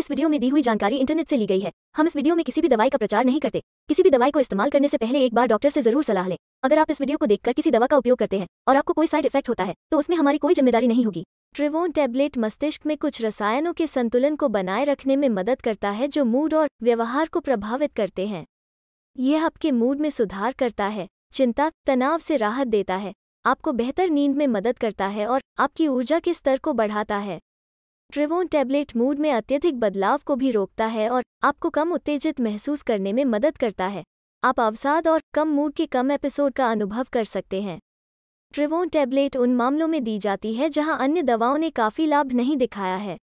इस वीडियो में दी हुई जानकारी इंटरनेट से ली गई है हम इस वीडियो में किसी भी दवाई का प्रचार नहीं करते किसी भी दवाई को इस्तेमाल करने से पहले एक बार डॉक्टर से जरूर सलाह लें अगर आप इस वीडियो को देखकर किसी दवा का उपयोग करते हैं और आपको कोई साइड इफेक्ट होता है तो उसमें हमारी कोई जिम्मेदारी नहीं होगी ट्रिवोन टैबलेट मस्तिष्क में कुछ रसायनों के संतुलन को बनाए रखने में मदद करता है जो मूड और व्यवहार को प्रभावित करते हैं यह आपके मूड में सुधार करता है चिंता तनाव से राहत देता है आपको बेहतर नींद में मदद करता है और आपकी ऊर्जा के स्तर को बढ़ाता है ट्रिवोन टैबलेट मूड में अत्यधिक बदलाव को भी रोकता है और आपको कम उत्तेजित महसूस करने में मदद करता है आप अवसाद और कम मूड के कम एपिसोड का अनुभव कर सकते हैं ट्रिवोन टैबलेट उन मामलों में दी जाती है जहां अन्य दवाओं ने काफ़ी लाभ नहीं दिखाया है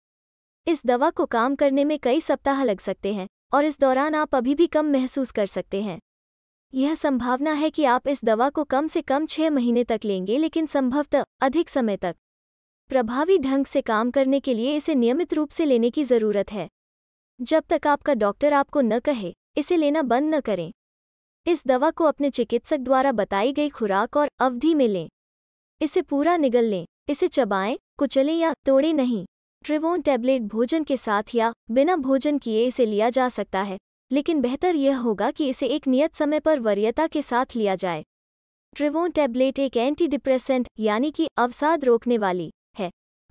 इस दवा को काम करने में कई सप्ताह लग सकते हैं और इस दौरान आप अभी भी कम महसूस कर सकते हैं यह संभावना है कि आप इस दवा को कम से कम छह महीने तक लेंगे लेकिन संभवतः अधिक समय तक प्रभावी ढंग से काम करने के लिए इसे नियमित रूप से लेने की ज़रूरत है जब तक आपका डॉक्टर आपको न कहे इसे लेना बंद न करें इस दवा को अपने चिकित्सक द्वारा बताई गई खुराक और अवधि में लें इसे पूरा निगल लें इसे चबाएं कुचलें या तोड़ें नहीं ट्रिवोन टैबलेट भोजन के साथ या बिना भोजन किए इसे लिया जा सकता है लेकिन बेहतर यह होगा कि इसे एक नियत समय पर वरीयता के साथ लिया जाए ट्रिवोन टैबलेट एक एंटी डिप्रेसेंट यानी कि अवसाद रोकने वाली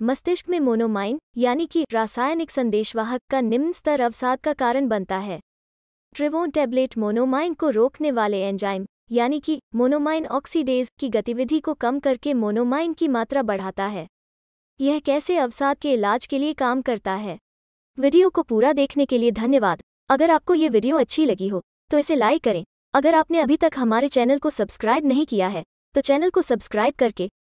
मस्तिष्क में मोनोमाइन यानी कि रासायनिक संदेशवाहक का निम्न स्तर अवसाद का कारण बनता है ट्रिवोन टैबलेट मोनोमाइन को रोकने वाले एंजाइम यानी कि मोनोमाइन ऑक्सीडेज की गतिविधि को कम करके मोनोमाइन की मात्रा बढ़ाता है यह कैसे अवसाद के इलाज के लिए काम करता है वीडियो को पूरा देखने के लिए धन्यवाद अगर आपको ये वीडियो अच्छी लगी हो तो इसे लाइक करें अगर आपने अभी तक हमारे चैनल को सब्सक्राइब नहीं किया है तो चैनल को सब्सक्राइब करके